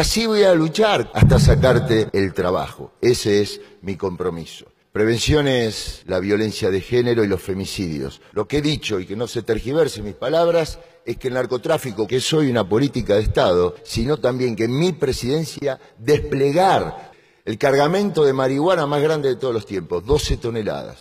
Así voy a luchar hasta sacarte el trabajo. Ese es mi compromiso. Prevención es la violencia de género y los femicidios. Lo que he dicho, y que no se tergiverse mis palabras, es que el narcotráfico, que soy una política de Estado, sino también que en mi presidencia desplegar el cargamento de marihuana más grande de todos los tiempos, 12 toneladas.